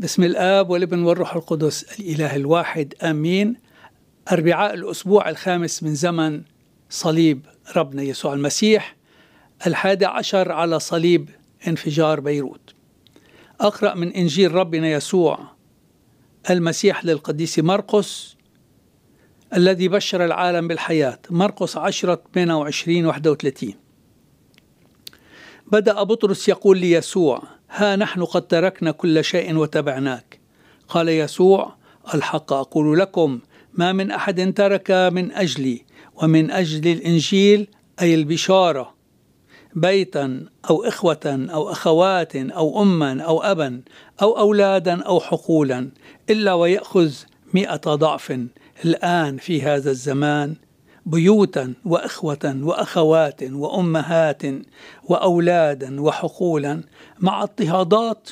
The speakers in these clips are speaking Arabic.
باسم الآب والابن والروح القدس الإله الواحد آمين أربعاء الأسبوع الخامس من زمن صليب ربنا يسوع المسيح الحادي عشر على صليب انفجار بيروت أقرأ من إنجيل ربنا يسوع المسيح للقديس مرقس الذي بشر العالم بالحياة مرقس 10 28 31 بدأ بطرس يقول ليسوع لي ها نحن قد تركنا كل شيء وتبعناك قال يسوع الحق اقول لكم ما من احد ترك من اجلي ومن اجل الانجيل اي البشاره بيتا او اخوه او اخوات او اما او ابا او اولادا او حقولا الا وياخذ مئه ضعف الان في هذا الزمان بيوتا واخوه واخوات وامهات واولادا وحقولا مع اضطهادات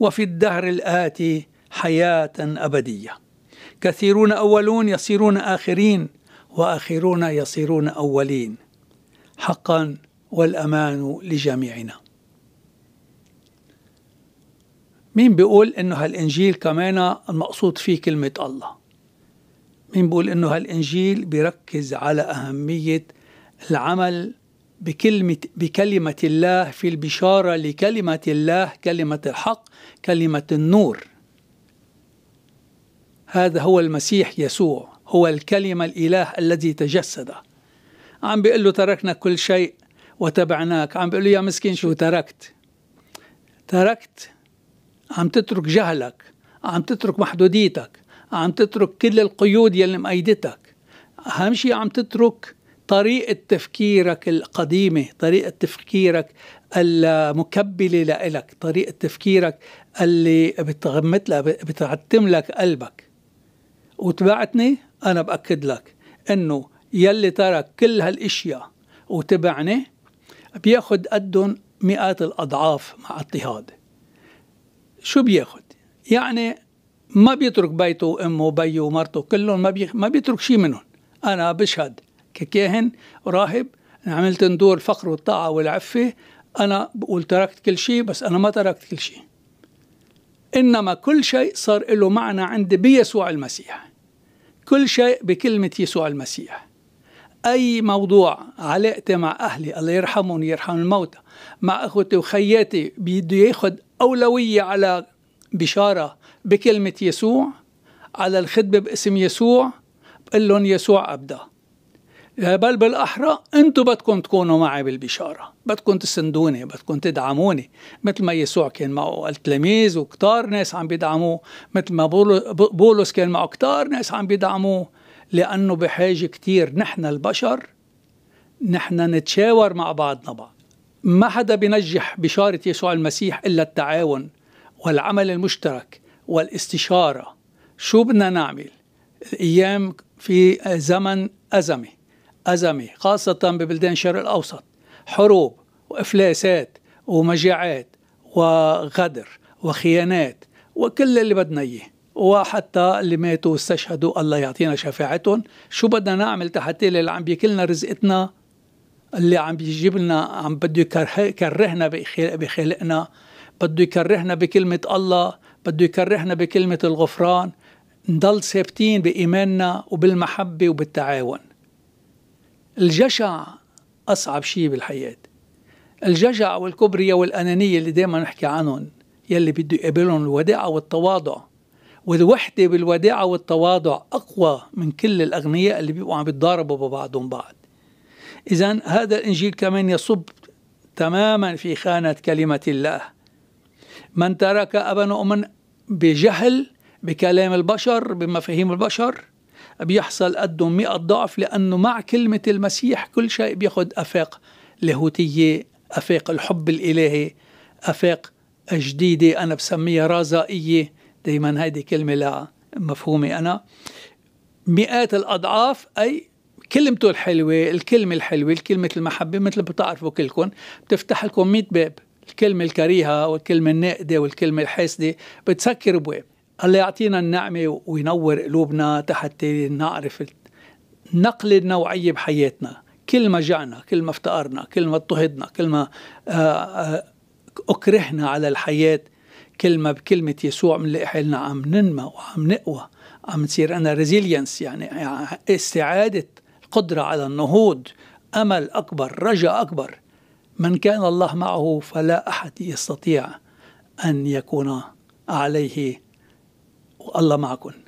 وفي الدهر الاتي حياه ابديه كثيرون اولون يصيرون اخرين واخرون يصيرون اولين حقا والامان لجميعنا مين بيقول انه هالانجيل كمان المقصود فيه كلمه الله مين بقول انه هالانجيل بيركز على اهميه العمل بكلمة, بكلمة الله في البشارة لكلمة الله كلمة الحق كلمة النور هذا هو المسيح يسوع هو الكلمة الإله الذي تجسد عم بيقول له تركنا كل شيء وتبعناك عم بيقول له يا مسكين شو تركت تركت عم تترك جهلك عم تترك محدوديتك عم تترك كل القيود يلي مأيدتك أهم شيء عم تترك طريقة تفكيرك القديمة طريقة تفكيرك المكبلة لإلك طريقة تفكيرك اللي بتغمت لها بتعتم لك قلبك وتبعتني أنا بأكد لك أنه يلي ترك كل هالاشياء وتبعني بياخد قدهم مئات الاضعاف مع اضطهاد شو بياخد يعني ما بيترك بيته وامه وبيه ومرته كلهم ما ما بيترك شيء منهم انا بشهد ككاهن راهب عملت ندور الفقر والطاعه والعفه انا بقول تركت كل شيء بس انا ما تركت كل شيء انما كل شيء صار له معنى عندي بيسوع المسيح كل شيء بكلمه يسوع المسيح اي موضوع علاقتي مع اهلي الله يرحمهم يرحم الموتى مع اخوتي وخياتي بده ياخذ اولويه على بشارة بكلمة يسوع على الخدمة باسم يسوع بقول لهم يسوع أبدا بل بالأحرى أنتوا بدكم تكونوا معي بالبشارة بدكم تسندوني بدكم تدعموني مثل ما يسوع كان معه التلاميذ وكتار ناس عم بيدعموه مثل ما بولس كان معه كتار ناس عم بيدعموه لأنه بحاجة كتير نحن البشر نحن نتشاور مع بعضنا بعض ما حدا بينجح بشارة يسوع المسيح إلا التعاون والعمل المشترك والاستشارة شو بدنا نعمل الأيام في زمن أزمة أزمة خاصة ببلدان الشرق الأوسط حروب وإفلاسات ومجاعات وغدر وخيانات وكل اللي بدنا إياه وحتى اللي ماتوا واستشهدوا الله يعطينا شفاعتهم شو بدنا نعمل تحت اللي عم بيكلنا رزقتنا اللي عم بيجيب لنا عم بده يكرهنا بخلقنا بده يكرهنا بكلمة الله بده يكرهنا بكلمة الغفران نضل ثابتين بإيماننا وبالمحبة وبالتعاون الجشع أصعب شيء بالحياة الجشع والكبرية والأنانية اللي دايما نحكي عنهم يلي بده يقابلهم الوداعة والتواضع والوحدة بالوداعة والتواضع أقوى من كل الأغنياء اللي بيبقوا عم بيتضاربوا ببعضهم بعض إذا هذا الإنجيل كمان يصب تماما في خانة كلمة الله من ترك أبا وأما بجهل بكلام البشر بمفاهيم البشر بيحصل قدهم مئة ضعف لأنه مع كلمة المسيح كل شيء بياخد أفاق لاهوتية أفاق الحب الإلهي أفاق جديدة أنا بسميها رازائية دايما هيدي كلمة لا مفهومة أنا مئات الأضعاف أي كلمته الحلوة الكلمة الحلوة كلمة المحبة مثل بتعرفوا كلكم بتفتح لكم 100 باب الكلمة الكريهة والكلمة الناقدة والكلمة الحاسدة بتسكر أبواب الله يعطينا النعمة وينور قلوبنا تحت نعرف النقلة النوعية بحياتنا كل ما جعنا كل ما افتقرنا كل ما اضطهدنا كل ما آه، آه، أكرهنا على الحياة كل ما بكلمة يسوع بنلاقي حالنا عم ننمى وعم نقوى عم نصير أنا ريزيلينس يعني استعادة القدرة على النهوض أمل أكبر رجاء أكبر من كان الله معه فلا أحد يستطيع أن يكون عليه الله معكم